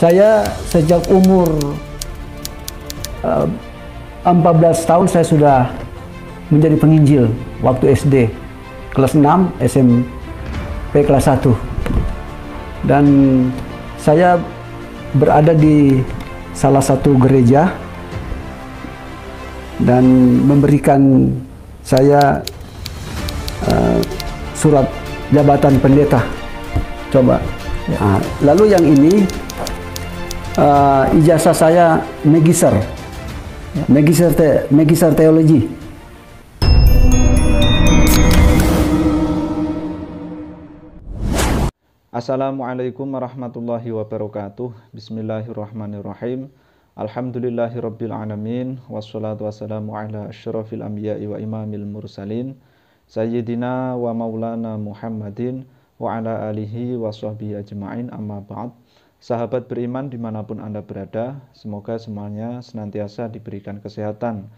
Saya sejak umur uh, eh, 14 tahun saya sudah menjadi penginjil waktu SD kelas 6 SMP kelas 1 dan saya berada di salah satu gereja dan memberikan saya uh, surat jabatan pendeta coba ya. lalu yang ini uh, ijazah saya magister. Ya. Magister te magister teologi. Assalamualaikum warahmatullahi wabarakatuh. Bismillahirrahmanirrahim. Alhamdulillahirabbil alamin wassalatu wassalamu ala asyrafil anbiya'i wa imamil mursalin sayyidina wa maulana Muhammadin wa ala alihi wa sahbihi ajmain amma ba'd. Sahabat beriman dimanapun Anda berada, semoga semuanya senantiasa diberikan kesehatan,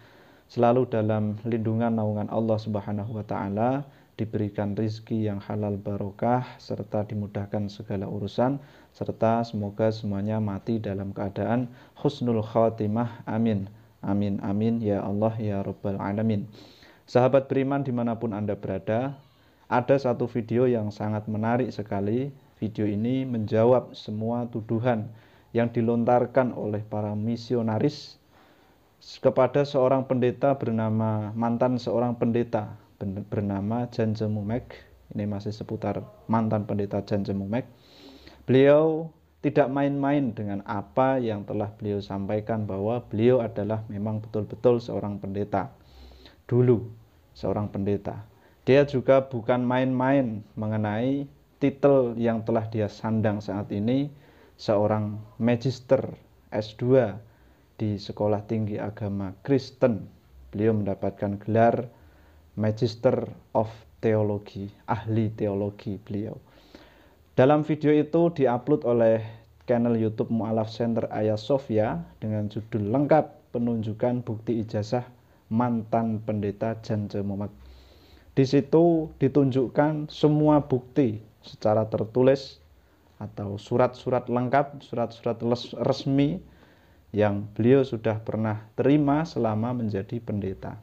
selalu dalam lindungan naungan Allah Subhanahu wa Ta'ala, diberikan rizki yang halal barokah, serta dimudahkan segala urusan, serta semoga semuanya mati dalam keadaan husnul khatimah. Amin. Amin, amin, ya Allah, ya Rabbal Alamin. Sahabat beriman dimanapun Anda berada, ada satu video yang sangat menarik sekali video ini menjawab semua tuduhan yang dilontarkan oleh para misionaris kepada seorang pendeta bernama mantan seorang pendeta bernama Jan Jemumek. Ini masih seputar mantan pendeta Jan Jemumek. Beliau tidak main-main dengan apa yang telah beliau sampaikan bahwa beliau adalah memang betul-betul seorang pendeta. Dulu seorang pendeta. Dia juga bukan main-main mengenai titel yang telah dia sandang saat ini seorang magister S2 di Sekolah Tinggi Agama Kristen. Beliau mendapatkan gelar Magister of Theology, ahli teologi beliau. Dalam video itu diupload oleh channel YouTube Mu'alaf Center Ayah Sofia dengan judul lengkap penunjukan bukti ijazah mantan pendeta Jan Muhammad. Di situ ditunjukkan semua bukti secara tertulis atau surat-surat lengkap, surat-surat resmi yang beliau sudah pernah terima selama menjadi pendeta.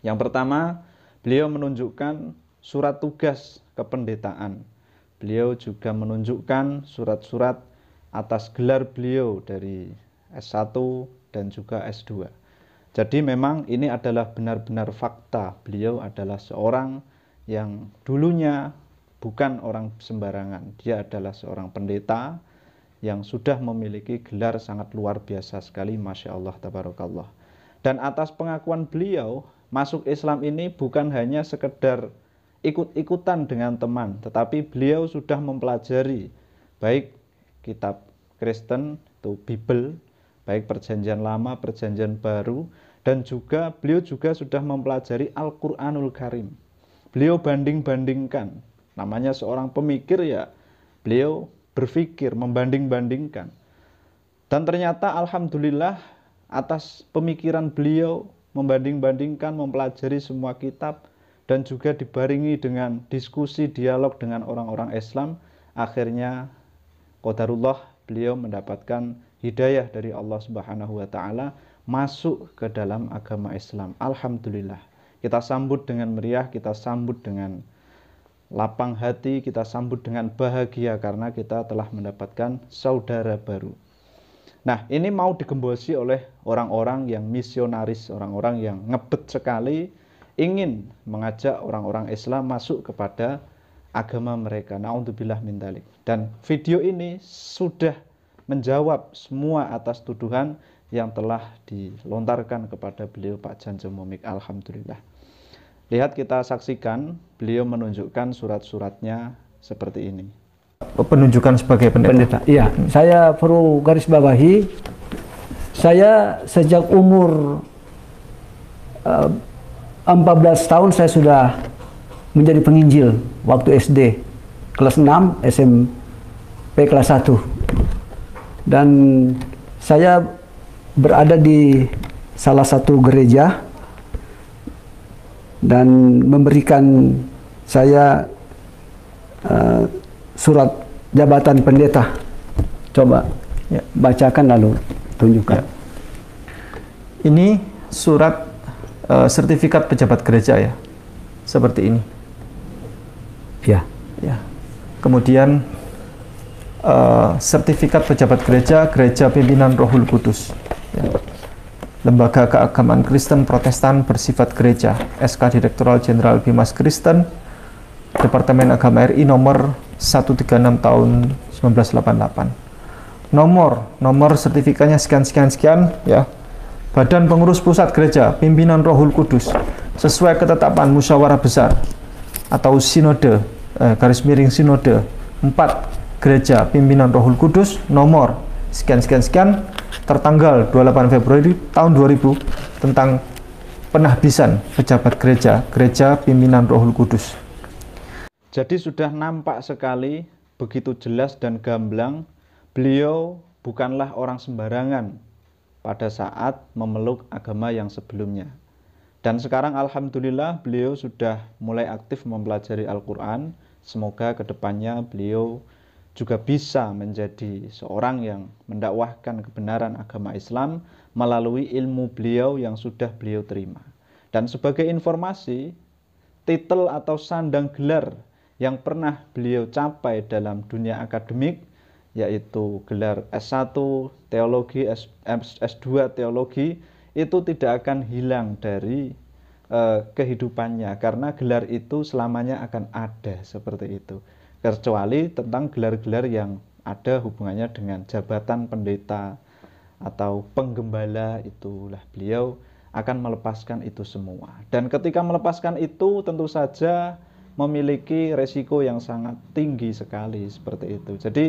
Yang pertama, beliau menunjukkan surat tugas kependetaan. Beliau juga menunjukkan surat-surat atas gelar beliau dari S1 dan juga S2. Jadi memang ini adalah benar-benar fakta. Beliau adalah seorang yang dulunya bukan orang sembarangan. Dia adalah seorang pendeta yang sudah memiliki gelar sangat luar biasa sekali, masya Allah, tabarokallah. Dan atas pengakuan beliau, masuk Islam ini bukan hanya sekedar ikut-ikutan dengan teman, tetapi beliau sudah mempelajari baik kitab Kristen itu Bible, baik perjanjian lama, perjanjian baru, dan juga beliau juga sudah mempelajari Al-Qur'anul Karim. Beliau banding-bandingkan namanya seorang pemikir ya beliau berpikir membanding-bandingkan dan ternyata alhamdulillah atas pemikiran beliau membanding-bandingkan mempelajari semua kitab dan juga dibaringi dengan diskusi dialog dengan orang-orang Islam akhirnya qadarullah beliau mendapatkan hidayah dari Allah Subhanahu wa taala masuk ke dalam agama Islam alhamdulillah kita sambut dengan meriah kita sambut dengan lapang hati, kita sambut dengan bahagia karena kita telah mendapatkan saudara baru. Nah, ini mau digembosi oleh orang-orang yang misionaris, orang-orang yang ngebet sekali ingin mengajak orang-orang Islam masuk kepada agama mereka. Nah, untuk bilah dalik. Dan video ini sudah menjawab semua atas tuduhan yang telah dilontarkan kepada beliau Pak Jan Momik. Alhamdulillah. Lihat kita saksikan beliau menunjukkan surat-suratnya seperti ini. Penunjukan sebagai pendeta. pendeta iya, saya perlu garis bawahi saya sejak umur uh, eh, 14 tahun saya sudah menjadi penginjil waktu SD kelas 6 SMP kelas 1 dan saya berada di salah satu gereja dan memberikan saya uh, surat jabatan pendeta. Coba ya. bacakan lalu tunjukkan. Ya. Ini surat uh, sertifikat pejabat gereja ya, seperti ini. Ya. Ya. Kemudian uh, sertifikat pejabat gereja, gereja pimpinan Rohul Kudus. Ya. Lembaga Keagamaan Kristen Protestan bersifat gereja, SK Direktoral Jenderal Bimas Kristen, Departemen Agama RI nomor 136 tahun 1988. Nomor, nomor sertifikatnya sekian-sekian-sekian ya. Badan Pengurus Pusat Gereja, Pimpinan Rohul Kudus, sesuai ketetapan musyawarah besar atau sinode, eh, garis miring sinode 4 Gereja Pimpinan Rohul Kudus, nomor sekian-sekian-sekian tertanggal 28 Februari tahun 2000 tentang penahbisan pejabat gereja, gereja pimpinan Roh Kudus. Jadi sudah nampak sekali begitu jelas dan gamblang beliau bukanlah orang sembarangan pada saat memeluk agama yang sebelumnya. Dan sekarang alhamdulillah beliau sudah mulai aktif mempelajari Al-Qur'an. Semoga kedepannya beliau juga bisa menjadi seorang yang mendakwahkan kebenaran agama Islam melalui ilmu beliau yang sudah beliau terima. Dan sebagai informasi, titel atau sandang gelar yang pernah beliau capai dalam dunia akademik yaitu gelar S1 teologi, S2 teologi itu tidak akan hilang dari eh, kehidupannya karena gelar itu selamanya akan ada seperti itu kecuali tentang gelar-gelar yang ada hubungannya dengan jabatan pendeta atau penggembala itulah beliau akan melepaskan itu semua. Dan ketika melepaskan itu tentu saja memiliki resiko yang sangat tinggi sekali seperti itu. Jadi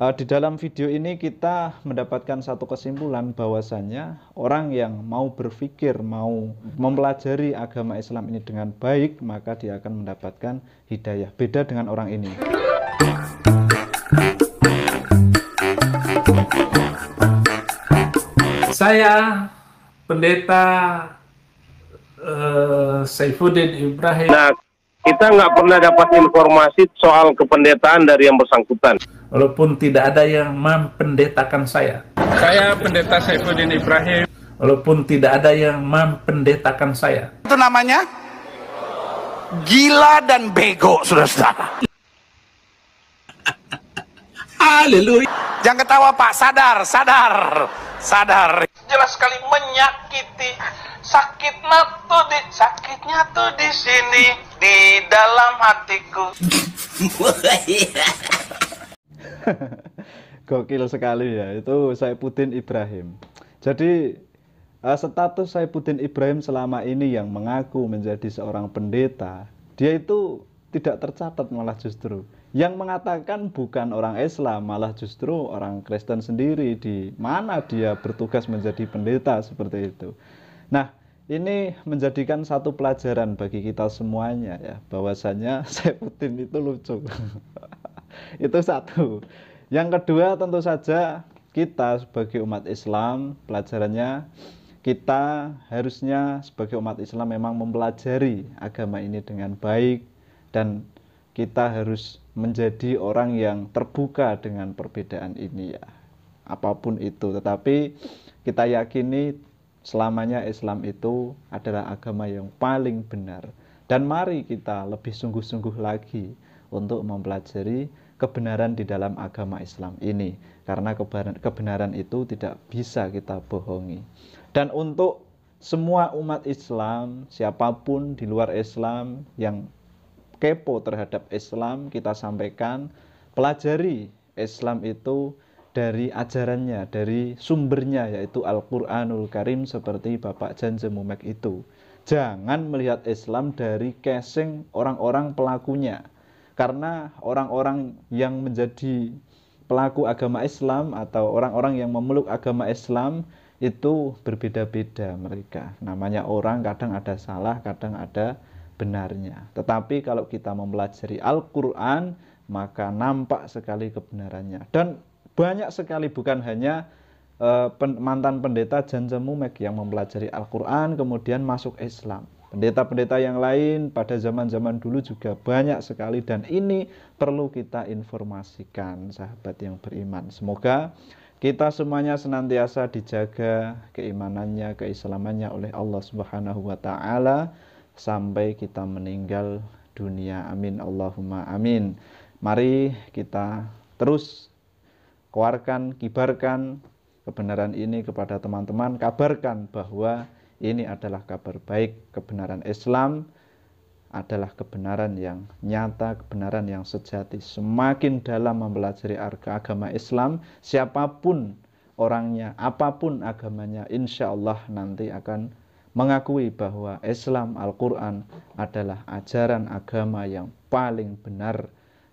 Eh, di dalam video ini kita mendapatkan satu kesimpulan bahwasannya orang yang mau berpikir, mau mempelajari agama Islam ini dengan baik, maka dia akan mendapatkan hidayah. Beda dengan orang ini. Saya pendeta uh, Saifuddin Ibrahim. Nah, kita nggak pernah dapat informasi soal kependetaan dari yang bersangkutan walaupun tidak ada yang mempendetakan saya. Saya pendeta Saifuddin Ibrahim. Walaupun tidak ada yang mempendetakan saya. Itu namanya gila dan bego, saudara-saudara. Haleluya. Jangan ketawa Pak, sadar, sadar, sadar. Jelas sekali menyakiti. Sakitnya tuh di sakitnya tuh di sini di dalam hatiku. Gokil sekali ya, itu Saipudin Ibrahim. Jadi eh, status Saipudin Ibrahim selama ini yang mengaku menjadi seorang pendeta, dia itu tidak tercatat malah justru. Yang mengatakan bukan orang Islam, malah justru orang Kristen sendiri di mana dia bertugas menjadi pendeta seperti itu. Nah, ini menjadikan satu pelajaran bagi kita semuanya ya bahwasanya Putin itu lucu itu satu yang kedua tentu saja kita sebagai umat Islam pelajarannya kita harusnya sebagai umat Islam memang mempelajari agama ini dengan baik dan kita harus menjadi orang yang terbuka dengan perbedaan ini ya apapun itu tetapi kita yakini selamanya Islam itu adalah agama yang paling benar dan mari kita lebih sungguh-sungguh lagi untuk mempelajari kebenaran di dalam agama Islam ini karena kebenaran kebenaran itu tidak bisa kita bohongi. Dan untuk semua umat Islam, siapapun di luar Islam yang kepo terhadap Islam, kita sampaikan pelajari Islam itu dari ajarannya, dari sumbernya yaitu Al-Qur'anul Karim seperti Bapak Jan Jemumek itu. Jangan melihat Islam dari casing orang-orang pelakunya karena orang-orang yang menjadi pelaku agama Islam atau orang-orang yang memeluk agama Islam itu berbeda-beda mereka. Namanya orang kadang ada salah, kadang ada benarnya. Tetapi kalau kita mempelajari Al-Qur'an, maka nampak sekali kebenarannya. Dan banyak sekali bukan hanya uh, pen, mantan pendeta Janjemu Cemumek yang mempelajari Al-Qur'an kemudian masuk Islam. Pendeta-pendeta yang lain pada zaman-zaman dulu juga banyak sekali dan ini perlu kita informasikan sahabat yang beriman. Semoga kita semuanya senantiasa dijaga keimanannya, keislamannya oleh Allah Subhanahu wa taala sampai kita meninggal dunia. Amin Allahumma amin. Mari kita terus keluarkan, kibarkan kebenaran ini kepada teman-teman, kabarkan bahwa ini adalah kabar baik kebenaran Islam adalah kebenaran yang nyata, kebenaran yang sejati. Semakin dalam mempelajari agama Islam, siapapun orangnya, apapun agamanya, insya Allah nanti akan mengakui bahwa Islam Al-Quran adalah ajaran agama yang paling benar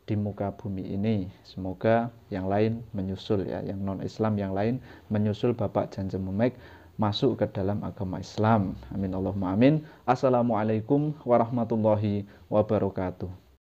di muka bumi ini. Semoga yang lain menyusul ya, yang non-Islam yang lain menyusul Bapak Janjemumek masuk ke dalam agama Islam. Amin Allahumma amin. Assalamualaikum warahmatullahi wabarakatuh.